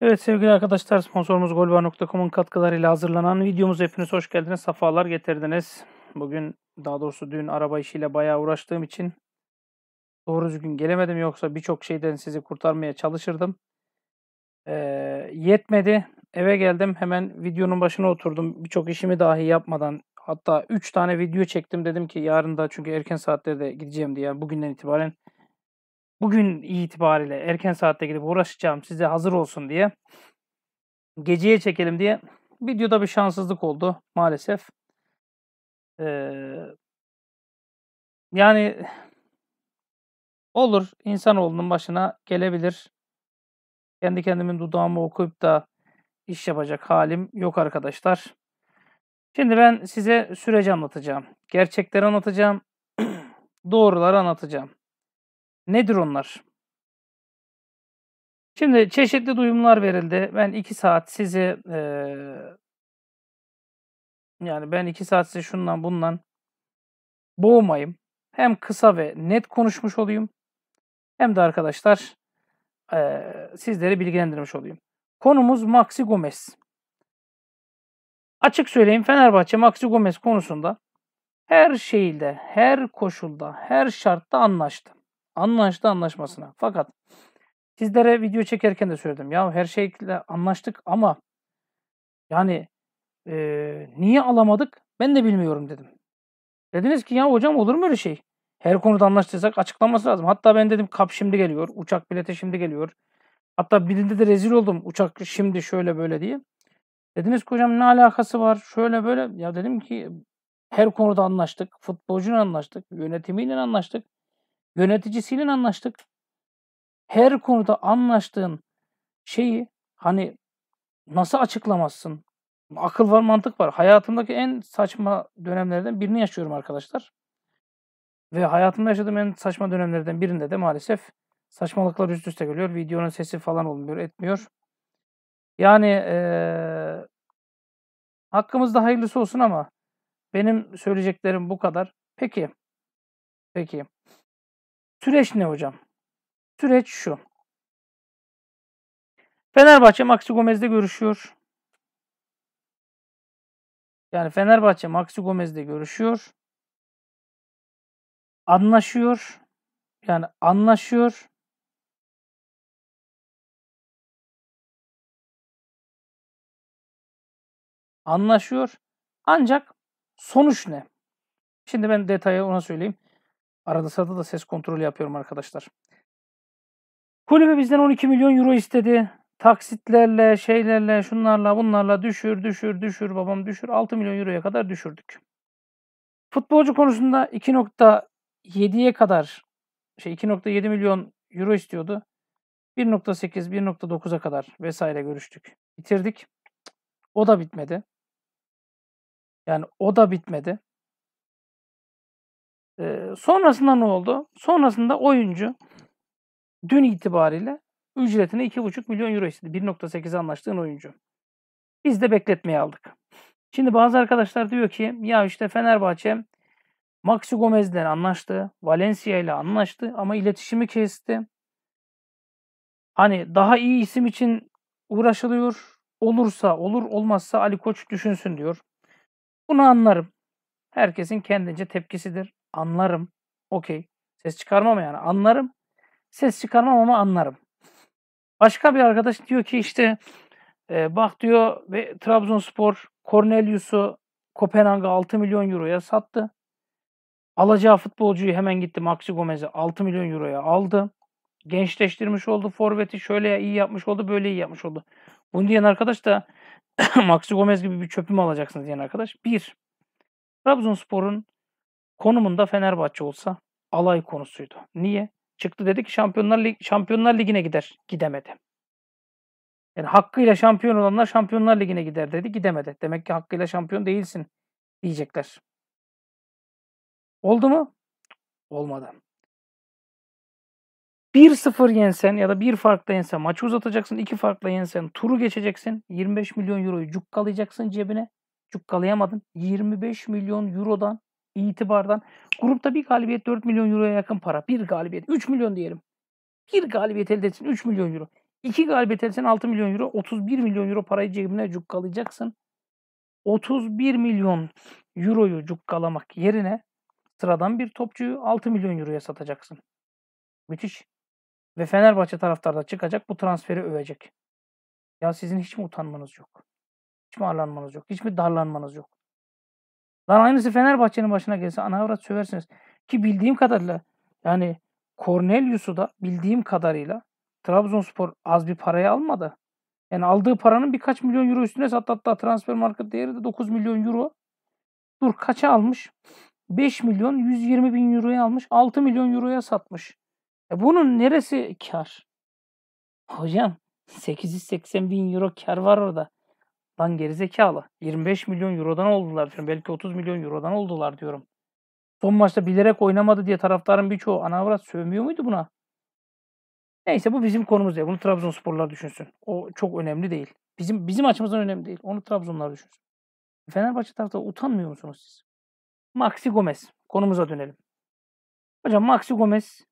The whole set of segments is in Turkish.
Evet sevgili arkadaşlar sponsorumuz golvar.com'un katkılarıyla hazırlanan videomuz hepiniz hoş geldiniz. Safalar getirdiniz. Bugün daha doğrusu dün araba işiyle bayağı uğraştığım için doğru düzgün gelemedim. Yoksa birçok şeyden sizi kurtarmaya çalışırdım. Ee, yetmedi. Eve geldim hemen videonun başına oturdum. Birçok işimi dahi yapmadan hatta 3 tane video çektim. Dedim ki yarın da çünkü erken saatlerde gideceğim diye yani bugünden itibaren bugün itibariyle erken saatte gidip uğraşacağım size hazır olsun diye geceye çekelim diye videoda bir şanssızlık oldu maalesef. Ee, yani olur insanoğlunun başına gelebilir. Kendi kendimin dudağımı okuyup da iş yapacak halim yok arkadaşlar. Şimdi ben size süreci anlatacağım. Gerçekleri anlatacağım. Doğruları anlatacağım. Nedir onlar? Şimdi çeşitli duyumlar verildi. Ben iki saat sizi e, yani ben iki saat sizi şundan bundan boğmayayım. Hem kısa ve net konuşmuş olayım. Hem de arkadaşlar e, sizleri bilgilendirmiş olayım. Konumuz Maxi Gomez. Açık söyleyeyim Fenerbahçe Maxi Gomez konusunda her şeyde, her koşulda, her şartta anlaştı. Anlaştı anlaşmasına. Fakat sizlere video çekerken de söyledim. Ya her şeyle anlaştık ama yani e, niye alamadık ben de bilmiyorum dedim. Dediniz ki ya hocam olur mu öyle şey? Her konuda anlaştıysak açıklaması lazım. Hatta ben dedim kap şimdi geliyor. Uçak bileti şimdi geliyor. Hatta birinde de rezil oldum. Uçak şimdi şöyle böyle diye. Dediniz ki hocam ne alakası var? Şöyle böyle. Ya dedim ki her konuda anlaştık. Futbolcuyla anlaştık. Yönetimiyle anlaştık. Yöneticisiyle anlaştık. Her konuda anlaştığın şeyi hani nasıl açıklamazsın? Akıl var, mantık var. Hayatımdaki en saçma dönemlerden birini yaşıyorum arkadaşlar. Ve hayatımda yaşadığım en saçma dönemlerden birinde de maalesef saçmalıklar üst üste geliyor. Videonun sesi falan olmuyor, etmiyor. Yani ee, hakkımızda hayırlısı olsun ama benim söyleyeceklerim bu kadar. Peki. Peki. Süreç ne hocam? Süreç şu. Fenerbahçe Maxi Gomez'de görüşüyor. Yani Fenerbahçe Maxi Gomez'de görüşüyor. Anlaşıyor. Yani anlaşıyor. Anlaşıyor. Ancak sonuç ne? Şimdi ben detaya ona söyleyeyim. Arada sırada da ses kontrolü yapıyorum arkadaşlar. Kulübe bizden 12 milyon euro istedi. Taksitlerle, şeylerle, şunlarla, bunlarla düşür, düşür, düşür babam düşür. 6 milyon euroya kadar düşürdük. Futbolcu konusunda 2.7'ye kadar şey 2.7 milyon euro istiyordu. 1.8, 1.9'a kadar vesaire görüştük. Bitirdik. O da bitmedi. Yani o da bitmedi. E, sonrasında ne oldu? Sonrasında oyuncu dün itibariyle ücretini 2,5 milyon euro istedi. 1.8 anlaştığın oyuncu. Biz de bekletmeye aldık. Şimdi bazı arkadaşlar diyor ki ya işte Fenerbahçe Maxi Gomez'le anlaştı. Valencia ile anlaştı ama iletişimi kesti. Hani daha iyi isim için uğraşılıyor. Olursa olur olmazsa Ali Koç düşünsün diyor. Bunu anlarım. Herkesin kendince tepkisidir. Anlarım. Okey. Ses çıkarmam yani. Anlarım. Ses çıkarmam ama anlarım. Başka bir arkadaş diyor ki işte e, bak diyor ve Trabzonspor Cornelius'u Kopenhag'a 6 milyon euroya sattı. Alacağı futbolcuyu hemen gitti Maxi Gomez'i 6 milyon euroya aldı. Gençleştirmiş oldu forveti. Şöyle iyi yapmış oldu, böyle iyi yapmış oldu. Bunu diyen arkadaş da Maxi Gomez gibi bir çöpü mü alacaksınız diyen arkadaş. Bir, Trabzonspor'un konumunda Fenerbahçe olsa alay konusuydu. Niye? Çıktı dedi ki Şampiyonlar, Lig Şampiyonlar Ligi'ne gider. Gidemedi. Yani hakkıyla şampiyon olanlar Şampiyonlar Ligi'ne gider dedi. Gidemedi. Demek ki hakkıyla şampiyon değilsin diyecekler. Oldu mu? Olmadı. 1-0 yensen ya da bir farkla yensen maçı uzatacaksın. iki farkla yensen turu geçeceksin. 25 milyon euroyu cukkalayacaksın cebine. Cukkalayamadın. 25 milyon eurodan itibardan grupta bir galibiyet 4 milyon euroya yakın para. Bir galibiyet 3 milyon diyelim. Bir galibiyet elde etsin 3 milyon euro. İki galibiyet elde etsin 6 milyon euro. 31 milyon euro parayı cebine cukkalayacaksın. 31 milyon euroyu cukkalamak yerine sıradan bir topçuyu 6 milyon euroya satacaksın. Müthiş. Ve Fenerbahçe taraftarda çıkacak bu transferi övecek. Ya sizin hiç mi utanmanız yok? Hiç mi arlanmanız yok? Hiç mi darlanmanız yok? Lan aynısı Fenerbahçe'nin başına gelse ana avrat söversiniz. Ki bildiğim kadarıyla yani Cornelius'u da bildiğim kadarıyla Trabzonspor az bir parayı almadı. Yani aldığı paranın birkaç milyon euro üstüne sattı. Hatta transfer market değeri de 9 milyon euro. Dur kaça almış? 5 milyon 120 bin euroya almış. 6 milyon euroya satmış. E bunun neresi kar? Hocam 880 bin euro kar var orada. Lan gerizekalı. 25 milyon eurodan oldular diyorum. Belki 30 milyon eurodan oldular diyorum. Son maçta bilerek oynamadı diye taraftarın birçoğu anavrat sövmüyor muydu buna? Neyse bu bizim konumuz değil. Bunu Trabzonsporlar düşünsün. O çok önemli değil. Bizim bizim açımızdan önemli değil. Onu Trabzonlar düşünsün. Fenerbahçe taraftarı utanmıyor musunuz siz? Maxi Gomez. Konumuza dönelim. Hocam Maxi Gomez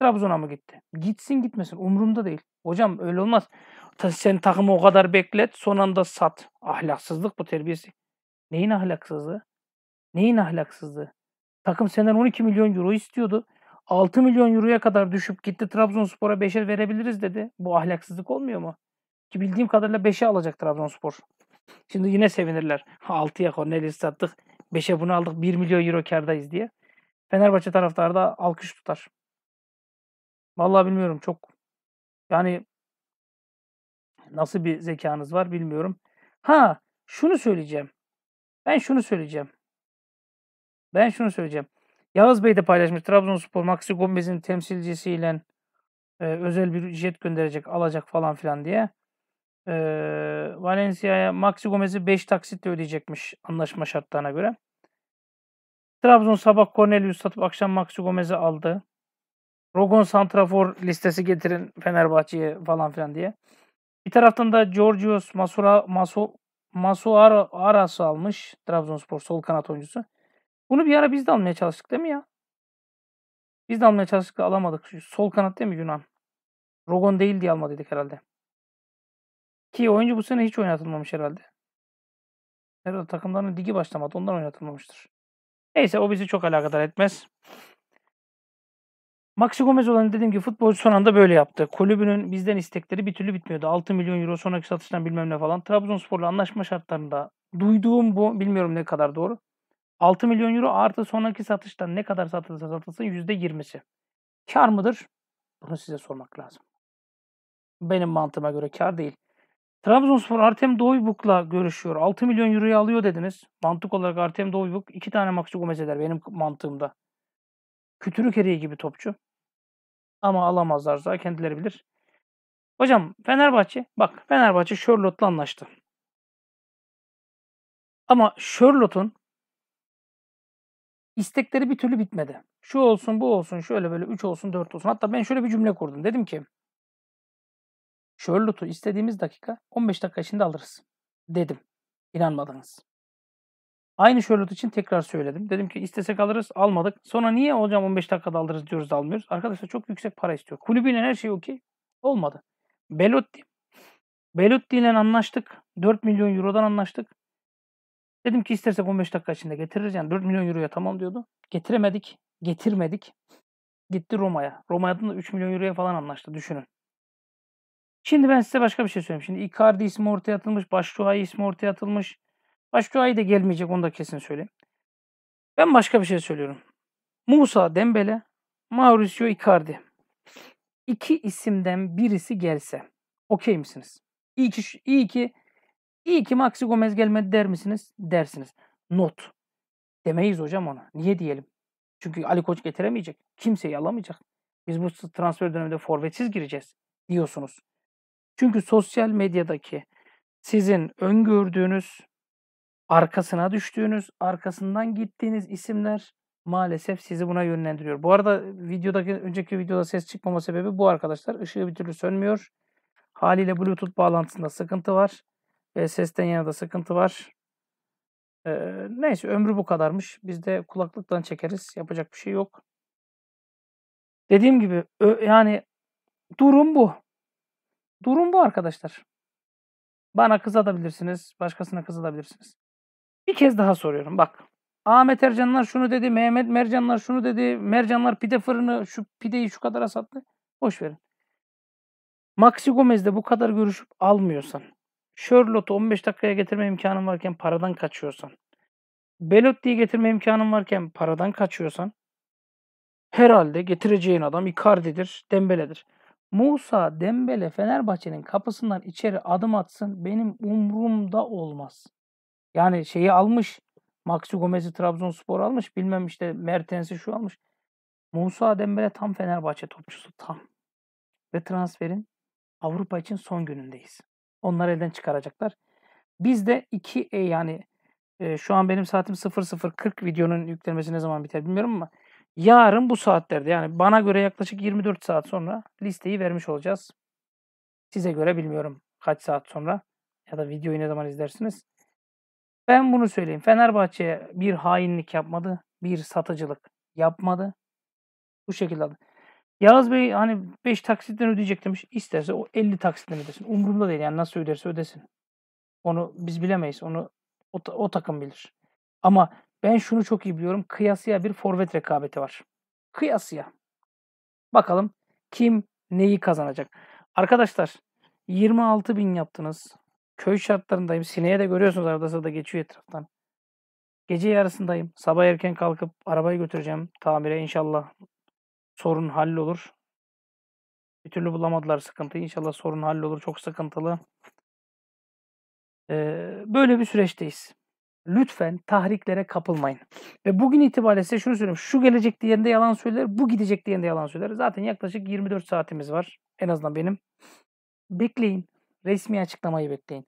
Trabzon'a mı gitti? Gitsin gitmesin umurumda değil. Hocam öyle olmaz sen takımı o kadar beklet son anda sat. Ahlaksızlık bu terbiyesi. Neyin ahlaksızlığı? Neyin ahlaksızlığı? Takım senden 12 milyon euro istiyordu. 6 milyon euroya kadar düşüp gitti Trabzonspor'a 5'e verebiliriz dedi. Bu ahlaksızlık olmuyor mu? Ki bildiğim kadarıyla 5'e alacak Trabzonspor. Şimdi yine sevinirler. 6'ya Cornelius sattık. 5'e bunu aldık. 1 milyon euro kardayız diye. Fenerbahçe taraftarı da alkış tutar. Vallahi bilmiyorum çok. Yani Nasıl bir zekanız var bilmiyorum. Ha şunu söyleyeceğim. Ben şunu söyleyeceğim. Ben şunu söyleyeceğim. Yağız Bey de paylaşmış. Trabzonspor Maxi Gomez'in temsilcisiyle e, özel bir jet gönderecek, alacak falan filan diye. E, Valencia'ya Maxi Gomez'i 5 taksitle ödeyecekmiş anlaşma şartlarına göre. Trabzon sabah Cornelius satıp akşam Maxi Gomez'i aldı. Rogon Santrafor listesi getirin Fenerbahçe'ye falan filan diye. Bir taraftan da Georgios Masura, Masu, Masuar Aras'ı almış. Trabzonspor sol kanat oyuncusu. Bunu bir ara biz de almaya çalıştık değil mi ya? Biz de almaya çalıştık da alamadık. sol kanat değil mi Yunan? Rogon değil diye almadıydık herhalde. Ki oyuncu bu sene hiç oynatılmamış herhalde. Herhalde takımların ligi başlamadı. Ondan oynatılmamıştır. Neyse o bizi çok alakadar etmez. Maxi Gomez olan dediğim gibi futbolcu son anda böyle yaptı. Kulübünün bizden istekleri bir türlü bitmiyordu. 6 milyon euro sonraki satıştan bilmem ne falan. Trabzonspor'la anlaşma şartlarında duyduğum bu bilmiyorum ne kadar doğru. 6 milyon euro artı sonraki satıştan ne kadar satılsa satılsın %20'si. Kar mıdır? Bunu size sormak lazım. Benim mantığıma göre kar değil. Trabzonspor Artem Doybuk'la görüşüyor. 6 milyon euroya alıyor dediniz. Mantık olarak Artem Doybuk 2 tane Maxi Gomez eder benim mantığımda. Kütürük eriği gibi topçu. Ama alamazlarsa kendileri bilir. Hocam Fenerbahçe bak Fenerbahçe Charlotte'la anlaştı. Ama Charlotte'un istekleri bir türlü bitmedi. Şu olsun bu olsun şöyle böyle 3 olsun 4 olsun. Hatta ben şöyle bir cümle kurdum. Dedim ki Charlotte'u istediğimiz dakika 15 dakika içinde alırız. Dedim. İnanmadınız. Aynı Charlotte için tekrar söyledim. Dedim ki istesek alırız almadık. Sonra niye hocam 15 dakikada alırız diyoruz almıyoruz. Arkadaşlar çok yüksek para istiyor. Kulübüyle her şey okey. Olmadı. Belotti. Belotti ile anlaştık. 4 milyon eurodan anlaştık. Dedim ki istersek 15 dakika içinde getiririz. Yani 4 milyon euroya tamam diyordu. Getiremedik. Getirmedik. Gitti Roma'ya. Roma'ya da 3 milyon euroya falan anlaştı. Düşünün. Şimdi ben size başka bir şey söyleyeyim. Şimdi Icardi ismi ortaya atılmış. Başruhay ismi ortaya atılmış. Başka ayı da gelmeyecek onu da kesin söyleyeyim. Ben başka bir şey söylüyorum. Musa Dembele, Mauricio Icardi. İki isimden birisi gelse okey misiniz? İyi ki, iyi ki, iyi ki Maxi Gomez gelmedi der misiniz? Dersiniz. Not. Demeyiz hocam ona. Niye diyelim? Çünkü Ali Koç getiremeyecek. Kimseyi alamayacak. Biz bu transfer döneminde forvetsiz gireceğiz diyorsunuz. Çünkü sosyal medyadaki sizin öngördüğünüz arkasına düştüğünüz, arkasından gittiğiniz isimler maalesef sizi buna yönlendiriyor. Bu arada videodaki önceki videoda ses çıkmama sebebi bu arkadaşlar. Işığı bir türlü sönmüyor. Haliyle Bluetooth bağlantısında sıkıntı var. ve sesten yana da sıkıntı var. E, neyse ömrü bu kadarmış. Biz de kulaklıktan çekeriz. Yapacak bir şey yok. Dediğim gibi ö, yani durum bu. Durum bu arkadaşlar. Bana kızabilirsiniz, başkasına kızabilirsiniz. Bir kez daha soruyorum bak. Ahmet Ercanlar şunu dedi, Mehmet Mercanlar şunu dedi, Mercanlar pide fırını, şu pideyi şu kadara sattı. Boş verin. Maxi Gomez'de bu kadar görüşüp almıyorsan, Sherlock'u 15 dakikaya getirme imkanın varken paradan kaçıyorsan, Belotti'yi getirme imkanın varken paradan kaçıyorsan, herhalde getireceğin adam Icardi'dir, Dembele'dir. Musa Dembele Fenerbahçe'nin kapısından içeri adım atsın benim umrumda olmaz. Yani şeyi almış. Maxi Gomez'i Trabzonspor almış. Bilmem işte Mertens'i şu almış. Musa Dembele tam Fenerbahçe topçusu tam. Ve transferin Avrupa için son günündeyiz. Onlar elden çıkaracaklar. Biz de 2 e, yani e, şu an benim saatim 00.40 videonun yüklenmesi ne zaman biter bilmiyorum ama yarın bu saatlerde yani bana göre yaklaşık 24 saat sonra listeyi vermiş olacağız. Size göre bilmiyorum kaç saat sonra ya da videoyu ne zaman izlersiniz. Ben bunu söyleyeyim. Fenerbahçe bir hainlik yapmadı. Bir satıcılık yapmadı. Bu şekilde aldı. Yağız Bey hani 5 taksitten ödeyecek demiş. İsterse o 50 taksitten ödesin. Umurumda değil yani nasıl öderse ödesin. Onu biz bilemeyiz. Onu o, o takım bilir. Ama ben şunu çok iyi biliyorum. Kıyasıya bir forvet rekabeti var. Kıyasıya. Bakalım kim neyi kazanacak. Arkadaşlar 26 bin yaptınız. Köy şartlarındayım. sineye de görüyorsunuz arada sırada geçiyor etraftan. Gece yarısındayım. Sabah erken kalkıp arabayı götüreceğim tamire inşallah sorun hallolur. Bir türlü bulamadılar sıkıntı İnşallah sorun hallolur. Çok sıkıntılı. Ee, böyle bir süreçteyiz. Lütfen tahriklere kapılmayın. Ve bugün itibariyle size şunu söylüyorum Şu gelecek diyende yalan söyler, bu gidecek diyende yalan söyler. Zaten yaklaşık 24 saatimiz var. En azından benim. Bekleyin resmi açıklamayı bekleyin.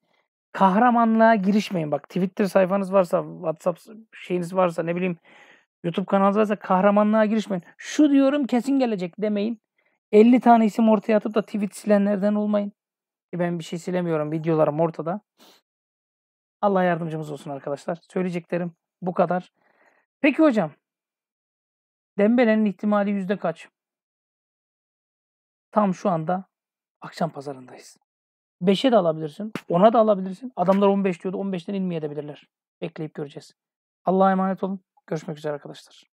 Kahramanlığa girişmeyin. Bak Twitter sayfanız varsa, WhatsApp şeyiniz varsa, ne bileyim YouTube kanalınız varsa kahramanlığa girişmeyin. Şu diyorum kesin gelecek demeyin. 50 tane isim ortaya atıp da tweet silenlerden olmayın. ben bir şey silemiyorum. Videolarım ortada. Allah yardımcımız olsun arkadaşlar. Söyleyeceklerim bu kadar. Peki hocam. Dembele'nin ihtimali yüzde kaç? Tam şu anda akşam pazarındayız. 5'e de alabilirsin. 10'a da alabilirsin. Adamlar 15 diyordu. 15'ten inmeye inmeyebilirler. Bekleyip göreceğiz. Allah'a emanet olun. Görüşmek üzere arkadaşlar.